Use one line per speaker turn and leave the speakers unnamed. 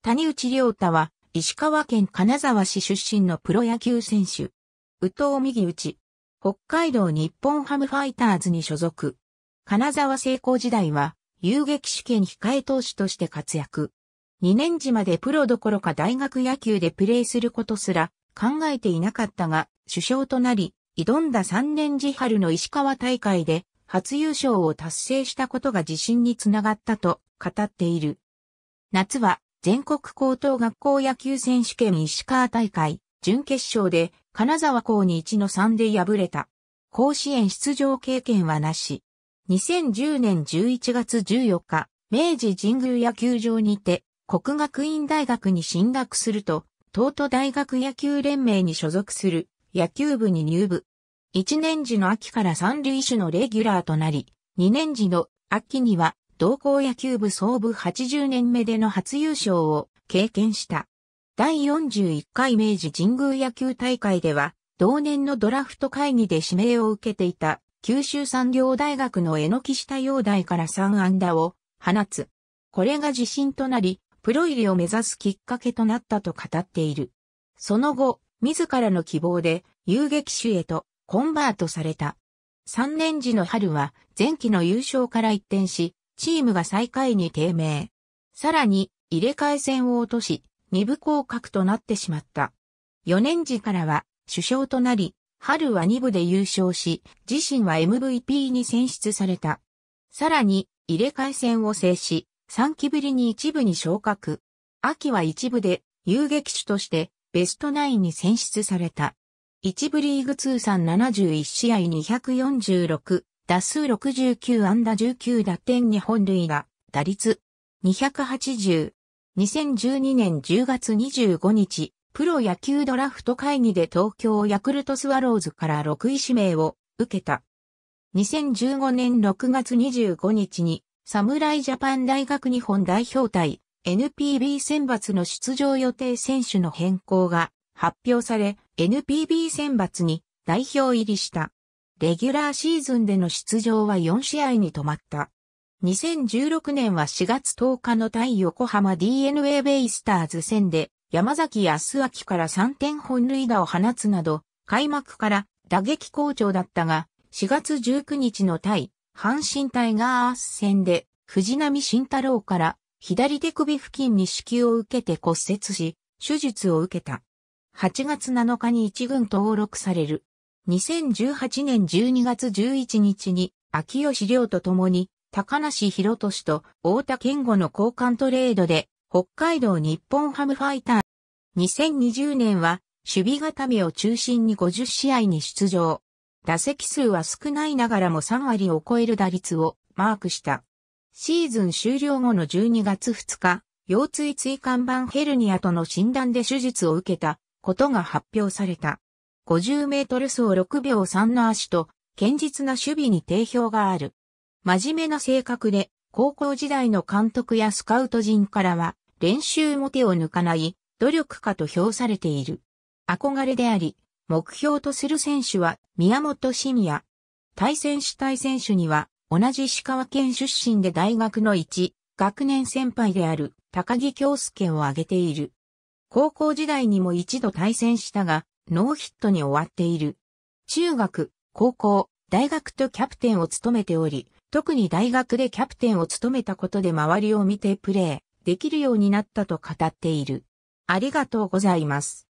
谷内良太は、石川県金沢市出身のプロ野球選手。宇藤右内。北海道日本ハムファイターズに所属。金沢成功時代は、遊撃試験控え投手として活躍。2年時までプロどころか大学野球でプレーすることすら考えていなかったが、首相となり、挑んだ3年時春の石川大会で初優勝を達成したことが自信につながったと語っている。夏は全国高等学校野球選手権石川大会、準決勝で、金沢校に1の3で敗れた。甲子園出場経験はなし。2010年11月14日、明治神宮野球場にて、国学院大学に進学すると、東都大学野球連盟に所属する野球部に入部。1年時の秋から三塁手のレギュラーとなり、2年時の秋には同校野球部総部80年目での初優勝を経験した。第41回明治神宮野球大会では、同年のドラフト会議で指名を受けていた九州産業大学の榎木下陽大から3安打を放つ。これが自信となり、プロ入りを目指すきっかけとなったと語っている。その後、自らの希望で遊撃手へとコンバートされた。3年時の春は前期の優勝から一転し、チームが最下位に低迷。さらに、入れ替え戦を落とし、二部降格となってしまった。4年時からは、首相となり、春は二部で優勝し、自身は MVP に選出された。さらに、入れ替え戦を制し、3期ぶりに一部に昇格。秋は一部で、遊撃手として、ベストナインに選出された。一部リーグ通算71試合246、打数69安打19打点に本類が、打率280。2012年10月25日、プロ野球ドラフト会議で東京ヤクルトスワローズから6位指名を受けた。2015年6月25日に、侍ジャパン大学日本代表対 NPB 選抜の出場予定選手の変更が発表され、NPB 選抜に代表入りした。レギュラーシーズンでの出場は4試合に止まった。2016年は4月10日の対横浜 DNA ベイスターズ戦で山崎康明から3点本塁打を放つなど、開幕から打撃好調だったが、4月19日の対阪神タイガース戦で藤波慎太郎から左手首付近に支給を受けて骨折し、手術を受けた。8月7日に一軍登録される。2018年12月11日に、秋吉亮と共に、高梨博俊と大田健吾の交換トレードで、北海道日本ハムファイター。2020年は、守備固めを中心に50試合に出場。打席数は少ないながらも3割を超える打率をマークした。シーズン終了後の12月2日、腰椎椎間板ヘルニアとの診断で手術を受けたことが発表された。50メートル走6秒3の足と、堅実な守備に定評がある。真面目な性格で、高校時代の監督やスカウト陣からは、練習も手を抜かない、努力家と評されている。憧れであり、目標とする選手は宮本慎也。対戦主体選手には、同じ石川県出身で大学の一、学年先輩である高木京介を挙げている。高校時代にも一度対戦したが、ノーヒットに終わっている。中学、高校、大学とキャプテンを務めており、特に大学でキャプテンを務めたことで周りを見てプレーできるようになったと語っている。ありがとうございます。